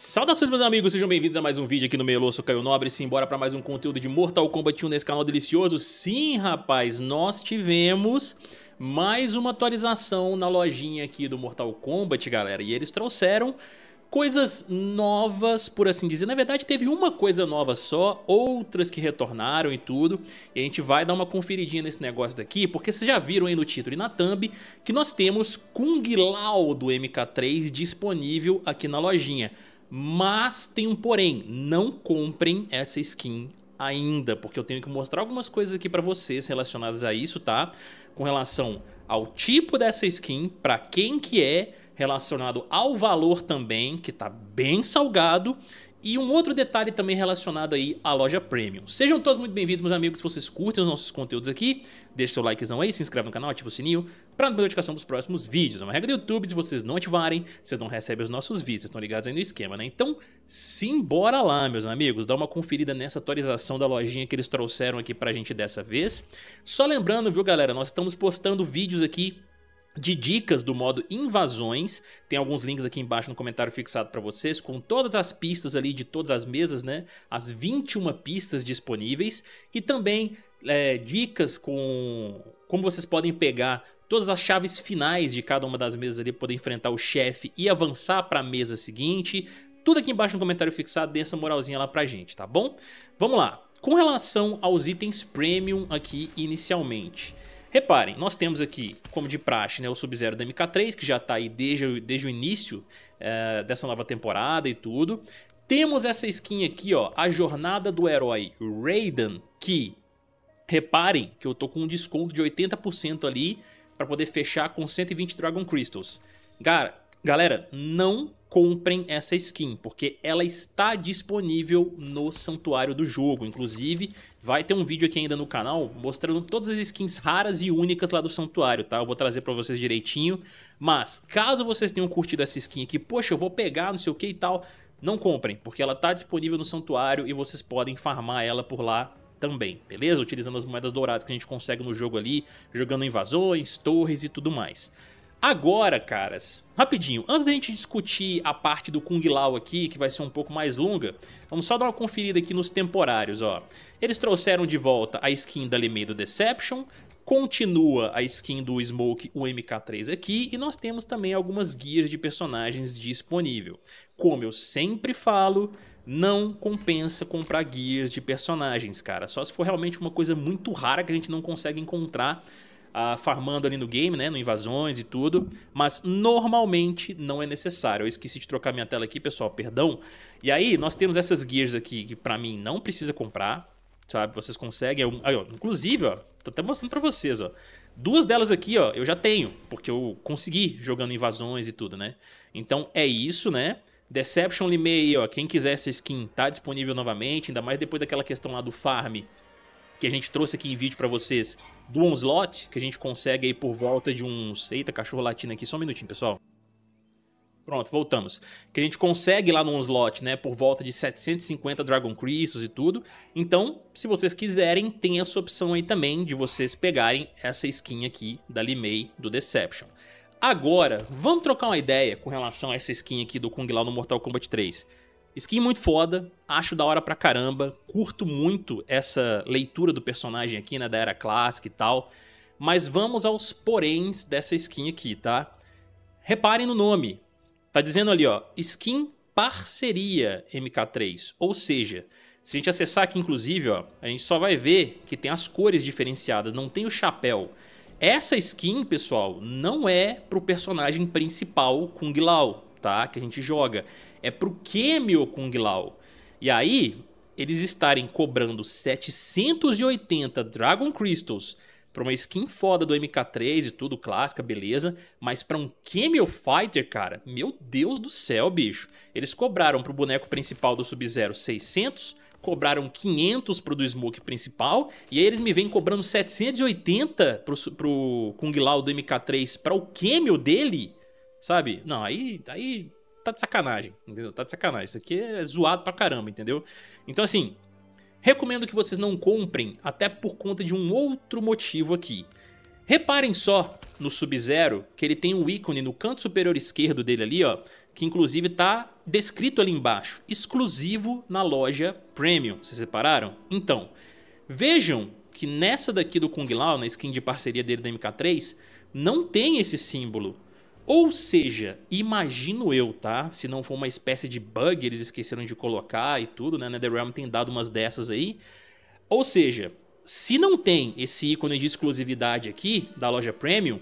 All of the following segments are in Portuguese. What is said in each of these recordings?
Saudações meus amigos, sejam bem-vindos a mais um vídeo aqui no Meio sou Caio Nobre, se embora pra mais um conteúdo de Mortal Kombat 1 nesse canal delicioso. Sim, rapaz, nós tivemos mais uma atualização na lojinha aqui do Mortal Kombat, galera, e eles trouxeram coisas novas, por assim dizer. Na verdade, teve uma coisa nova só, outras que retornaram e tudo. E a gente vai dar uma conferidinha nesse negócio daqui, porque vocês já viram aí no título e na thumb que nós temos Kung Lao do MK3 disponível aqui na lojinha. Mas tem um porém, não comprem essa skin ainda, porque eu tenho que mostrar algumas coisas aqui para vocês relacionadas a isso, tá? Com relação ao tipo dessa skin, para quem que é, relacionado ao valor também, que tá bem salgado, e um outro detalhe também relacionado aí à loja Premium. Sejam todos muito bem-vindos, meus amigos. Se vocês curtem os nossos conteúdos aqui, deixe seu likezão aí, se inscreve no canal, ativa o sininho para notificação dos próximos vídeos. É uma regra do YouTube, se vocês não ativarem, vocês não recebem os nossos vídeos, estão ligados aí no esquema, né? Então, simbora lá, meus amigos. Dá uma conferida nessa atualização da lojinha que eles trouxeram aqui pra gente dessa vez. Só lembrando, viu, galera, nós estamos postando vídeos aqui de dicas do modo invasões. Tem alguns links aqui embaixo no comentário fixado para vocês, com todas as pistas ali de todas as mesas, né? As 21 pistas disponíveis. E também é, dicas com como vocês podem pegar todas as chaves finais de cada uma das mesas ali, poder enfrentar o chefe e avançar para a mesa seguinte. Tudo aqui embaixo no comentário fixado, dê essa moralzinha lá pra gente, tá bom? Vamos lá. Com relação aos itens premium aqui inicialmente. Reparem, nós temos aqui, como de praxe, né, o Sub-Zero da MK3, que já está aí desde, desde o início é, dessa nova temporada e tudo. Temos essa skin aqui, ó, a Jornada do Herói Raiden, que, reparem, que eu tô com um desconto de 80% ali para poder fechar com 120 Dragon Crystals. galera, não comprem essa skin, porque ela está disponível no santuário do jogo. Inclusive, vai ter um vídeo aqui ainda no canal mostrando todas as skins raras e únicas lá do santuário, tá? Eu vou trazer para vocês direitinho. Mas, caso vocês tenham curtido essa skin aqui, poxa, eu vou pegar, não sei o que e tal, não comprem, porque ela está disponível no santuário e vocês podem farmar ela por lá também, beleza? Utilizando as moedas douradas que a gente consegue no jogo ali, jogando invasões, torres e tudo mais. Agora, caras, rapidinho, antes da gente discutir a parte do Kung Lao aqui, que vai ser um pouco mais longa, vamos só dar uma conferida aqui nos temporários, ó. Eles trouxeram de volta a skin da Lemei do Deception, continua a skin do Smoke, o MK3 aqui, e nós temos também algumas guias de personagens disponível. Como eu sempre falo, não compensa comprar guias de personagens, cara. Só se for realmente uma coisa muito rara que a gente não consegue encontrar ah, farmando ali no game, né? No invasões e tudo. Mas normalmente não é necessário. Eu esqueci de trocar minha tela aqui, pessoal, perdão. E aí, nós temos essas gears aqui que pra mim não precisa comprar. Sabe? Vocês conseguem. Eu, aí, ó, inclusive, ó, tô até mostrando pra vocês, ó. Duas delas aqui, ó, eu já tenho, porque eu consegui jogando invasões e tudo, né? Então é isso, né? Deception Limei, ó, quem quiser essa skin tá disponível novamente, ainda mais depois daquela questão lá do farm que a gente trouxe aqui em vídeo para vocês do Onslot, que a gente consegue aí por volta de uns... Eita, cachorro latindo aqui, só um minutinho, pessoal. Pronto, voltamos. Que a gente consegue lá no Onslot, né, por volta de 750 Dragon Crystals e tudo. Então, se vocês quiserem, tem essa opção aí também de vocês pegarem essa skin aqui da Limei do Deception. Agora, vamos trocar uma ideia com relação a essa skin aqui do Kung Lao no Mortal Kombat 3. Skin muito foda, acho da hora pra caramba, curto muito essa leitura do personagem aqui, né, da era clássica e tal. Mas vamos aos poréns dessa skin aqui, tá? Reparem no nome. Tá dizendo ali, ó, skin parceria MK3, ou seja, se a gente acessar aqui, inclusive, ó, a gente só vai ver que tem as cores diferenciadas, não tem o chapéu. Essa skin, pessoal, não é pro personagem principal Kung Lao, tá? Que a gente joga. É pro Kemio Kung Lao? E aí, eles estarem cobrando 780 Dragon Crystals pra uma skin foda do MK3 e tudo, clássica, beleza. Mas pra um Kemio Fighter, cara, meu Deus do céu, bicho. Eles cobraram pro boneco principal do Sub-Zero 600, cobraram 500 pro do Smoke principal, e aí eles me vêm cobrando 780 pro, pro Kung Lao do MK3 pra o Kemio dele? Sabe? Não, aí, aí tá de sacanagem, entendeu? Tá de sacanagem. Isso aqui é zoado pra caramba, entendeu? Então, assim, recomendo que vocês não comprem, até por conta de um outro motivo aqui. Reparem só no Sub-Zero que ele tem um ícone no canto superior esquerdo dele ali, ó, que inclusive tá descrito ali embaixo, exclusivo na loja Premium. Vocês separaram? Então, vejam que nessa daqui do Kung Lao, na skin de parceria dele da MK3, não tem esse símbolo, ou seja, imagino eu, tá? Se não for uma espécie de bug, eles esqueceram de colocar e tudo, né? NetherRealm tem dado umas dessas aí. Ou seja, se não tem esse ícone de exclusividade aqui da loja Premium,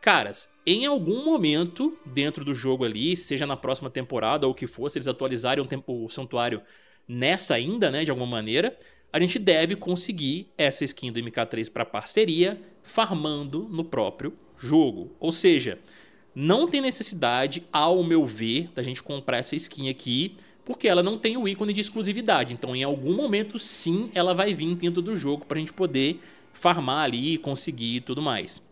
caras, em algum momento dentro do jogo ali, seja na próxima temporada ou o que for, se eles atualizarem o santuário nessa ainda, né, de alguma maneira, a gente deve conseguir essa skin do MK3 para parceria, farmando no próprio jogo. Ou seja, não tem necessidade, ao meu ver, da gente comprar essa skin aqui, porque ela não tem o ícone de exclusividade. Então, em algum momento, sim, ela vai vir dentro do jogo para a gente poder farmar ali, conseguir e tudo mais.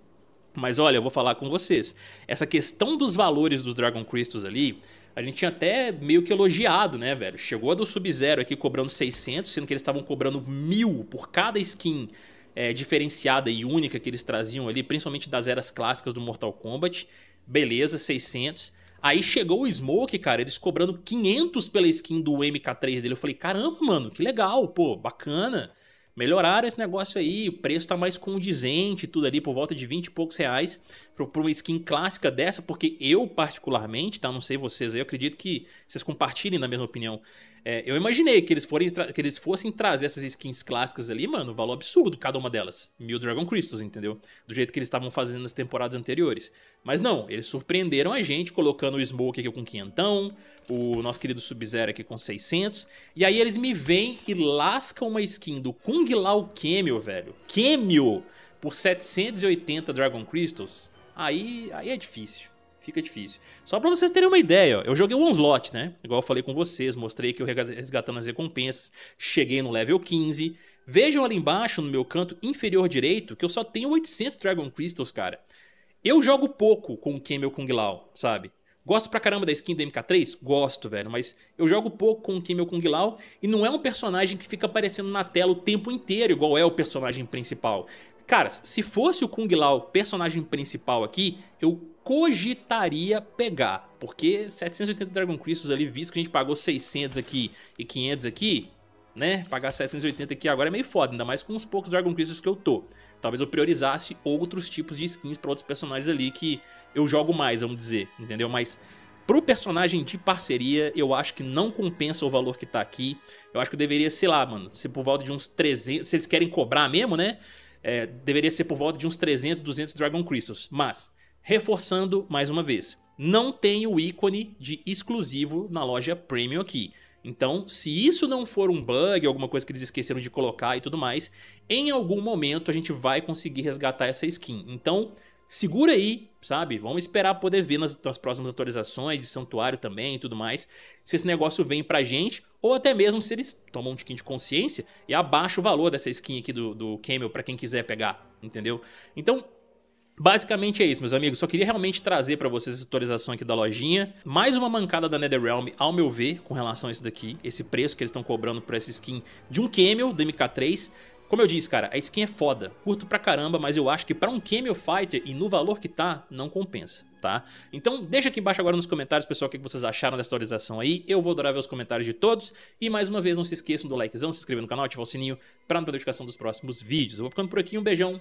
Mas olha, eu vou falar com vocês. Essa questão dos valores dos Dragon Crystals ali, a gente tinha até meio que elogiado, né, velho? Chegou a do Sub-Zero aqui cobrando 600, sendo que eles estavam cobrando mil por cada skin é, diferenciada e única que eles traziam ali, principalmente das eras clássicas do Mortal Kombat beleza, 600. Aí chegou o Smoke, cara, eles cobrando 500 pela skin do MK3 dele. Eu falei, caramba, mano, que legal, pô, bacana. Melhoraram esse negócio aí, o preço tá mais condizente, tudo ali por volta de 20 e poucos reais pra uma skin clássica dessa, porque eu particularmente, tá? Não sei vocês aí, eu acredito que vocês compartilhem da mesma opinião. É, eu imaginei que eles, forem que eles fossem trazer essas skins clássicas ali, mano, valor absurdo cada uma delas. Mil Dragon Crystals, entendeu? Do jeito que eles estavam fazendo nas temporadas anteriores. Mas não, eles surpreenderam a gente colocando o Smoke aqui com quinhentão, o nosso querido Sub-Zero aqui com 600. E aí eles me vêm e lascam uma skin do Kung Lao Camel, velho. Camel! Por 780 Dragon Crystals. Aí, aí é difícil fica difícil. Só para vocês terem uma ideia, ó, eu joguei o Onslaught, né? Igual eu falei com vocês, mostrei que eu resgatando as recompensas, cheguei no level 15. Vejam ali embaixo, no meu canto inferior direito, que eu só tenho 800 Dragon Crystals, cara. Eu jogo pouco com o Camel Kung Lao, sabe? Gosto pra caramba da skin do MK3? Gosto, velho, mas eu jogo pouco com o Kimio Kung Lao e não é um personagem que fica aparecendo na tela o tempo inteiro, igual é o personagem principal. Caras, se fosse o Kung Lao personagem principal aqui, eu cogitaria pegar. Porque 780 Dragon Crystals ali, visto que a gente pagou 600 aqui e 500 aqui, né? Pagar 780 aqui agora é meio foda, ainda mais com os poucos Dragon Crystals que eu tô. Talvez eu priorizasse outros tipos de skins para outros personagens ali que eu jogo mais, vamos dizer, entendeu? Mas pro personagem de parceria, eu acho que não compensa o valor que tá aqui. Eu acho que eu deveria, sei lá, mano, ser por volta de uns 300... Se eles querem cobrar mesmo, né? É, deveria ser por volta de uns 300, 200 Dragon Crystals. Mas, Reforçando mais uma vez, não tem o ícone de exclusivo na loja Premium aqui. Então, se isso não for um bug, alguma coisa que eles esqueceram de colocar e tudo mais, em algum momento a gente vai conseguir resgatar essa skin. Então, segura aí, sabe? Vamos esperar poder ver nas, nas próximas atualizações de santuário também e tudo mais, se esse negócio vem pra gente, ou até mesmo se eles tomam um tiquinho de consciência e abaixa o valor dessa skin aqui do, do Camel pra quem quiser pegar, entendeu? Então, Basicamente é isso, meus amigos. Só queria realmente trazer para vocês essa atualização aqui da lojinha. Mais uma mancada da NetherRealm, ao meu ver, com relação a isso daqui. Esse preço que eles estão cobrando por essa skin de um Camel do MK3. Como eu disse, cara, a skin é foda, curto pra caramba, mas eu acho que pra um Camel Fighter e no valor que tá, não compensa, tá? Então deixa aqui embaixo agora nos comentários, pessoal, o que vocês acharam dessa atualização aí, eu vou adorar ver os comentários de todos, e mais uma vez, não se esqueçam do likezão, se inscrever no canal, ativar o sininho pra não perder a notificação dos próximos vídeos. Eu vou ficando por aqui, um beijão,